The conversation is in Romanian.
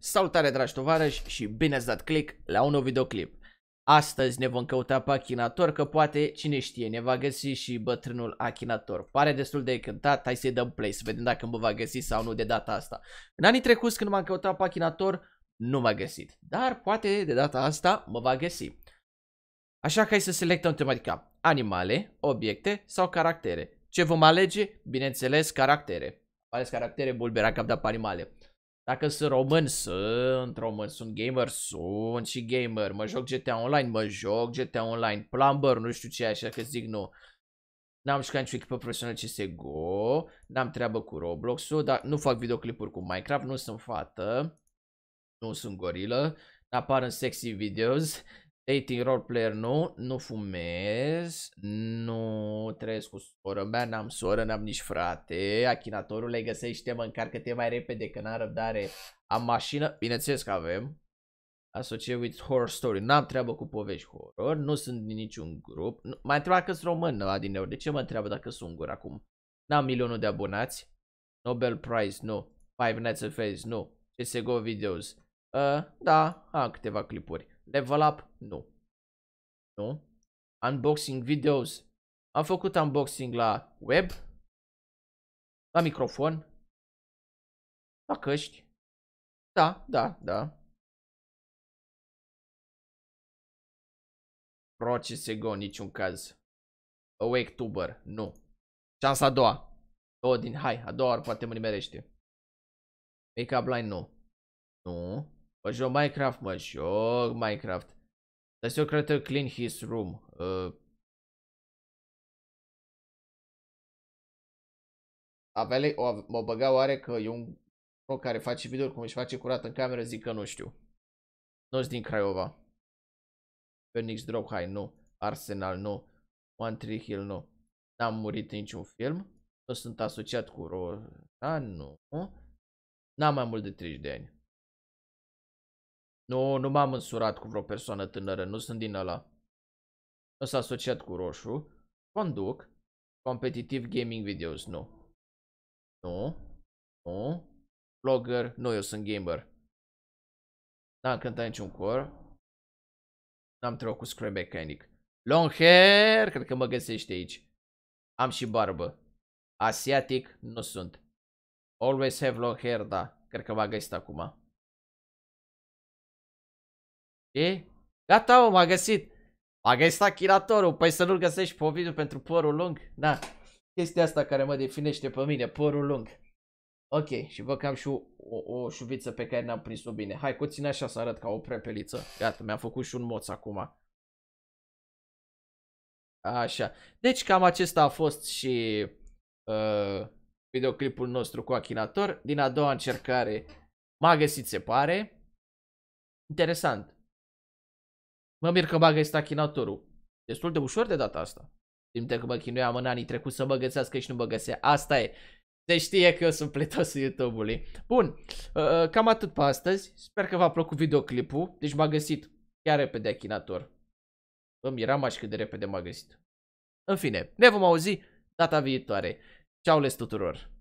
Salutare dragi tovarăși și bine ați dat click la un nou videoclip. Astăzi ne vom căuta pe Achinator că poate, cine știe, ne va găsi și bătrânul Achinator. Pare destul de cântat, hai să-i dăm play să vedem dacă mă va găsi sau nu de data asta. În anii trecuți când m-am căutat pe Achinator, nu m-a găsit, dar poate de data asta mă va găsi. Așa că hai să selectăm tematica animale, obiecte sau caractere. Ce vom alege? Bineînțeles, caractere. Ales caractere, bulbera cap de animale. Dacă sunt român, sunt român, sunt gamer, sunt și gamer. Mă joc GTA Online, mă joc GTA Online. Plumber, nu știu ce, așa că zic nu. N-am jucat nicio echipă profesională CSGO, n-am treabă cu Roblox-ul, dar nu fac videoclipuri cu Minecraft, nu sunt fată, nu sunt gorilă, apar în sexy videos, Dating role player nu, nu fumez, nu trăiesc cu soră mea, n-am soră, n-am nici frate, achinatorul le găsește, mă încarcă-te mai repede că n-am răbdare, am mașină, bineînțeles că avem, Associate with horror story, n-am treabă cu povești horror, nu sunt din niciun grup, m-a întrebat că sunt român adineori, de ce mă întreabă dacă sunt ungur acum? N-am milionul de abonați, Nobel Prize, nu, Five Nights at Freddy's, nu, CSGO videos, uh, da, am câteva clipuri. Level up? Nu. Nu. Unboxing videos. Am făcut unboxing la web. La microfon. La căști. Da, da, da. Procese Go, niciun caz. Awake Tuber, nu. Șansa a doua. Două din, hai, a doua ori poate mă nimerește. Make up line, nu. Nu. Mă joc Minecraft, mă joc Minecraft. Dar eu clean his room. Uh, Avele, o, mă băga oare că e un pro care face video cum își face curat în cameră, zic că nu știu. nu din Craiova. Phoenix Drop High, nu. Arsenal, nu. One Tree Hill, nu. N-am murit niciun film. Nu sunt asociat cu Rosa, nu. N-am mai mult de 30 de ani. Nu, nu m-am însurat cu vreo persoană tânără, nu sunt din ăla. Nu s-a asociat cu roșu. Conduc. Competitiv gaming videos, nu. Nu. Nu. Blogger, nu, eu sunt gamer. N-am cântat niciun cor. N-am trecut cu scream Mechanic. Long hair, cred că mă găsește aici. Am și barbă. Asiatic nu sunt. Always have long hair, da. Cred că m-a găsit acum. E? Gata, mă, m-a găsit. M-a găsit achilatorul. Păi să nu-l găsești pe Ovidiu pentru părul lung? Da. Chestia asta care mă definește pe mine, părul lung. Ok, și văd că am și o, o, o șuviță pe care n-am prins-o bine. Hai, cu ține așa să arăt ca o prepeliță. Gata, mi-am făcut și un moț acum. Așa. Deci cam acesta a fost și uh, videoclipul nostru cu Achinator. Din a doua încercare m-a găsit, se pare. Interesant. Mă mir că bagă stachinatorul. Destul de ușor de data asta. Simte că mă chinuiam în anii trecut să mă găsească și nu mă găsea. Asta e. Se știe că eu sunt pletosul YouTube-ului. Bun, ă, ă, cam atât pe astăzi. Sper că v-a plăcut videoclipul. Deci m-a găsit chiar repede achinator. Îmi eram aș cât de repede m-a găsit. În fine, ne vom auzi data viitoare. Ceau les tuturor!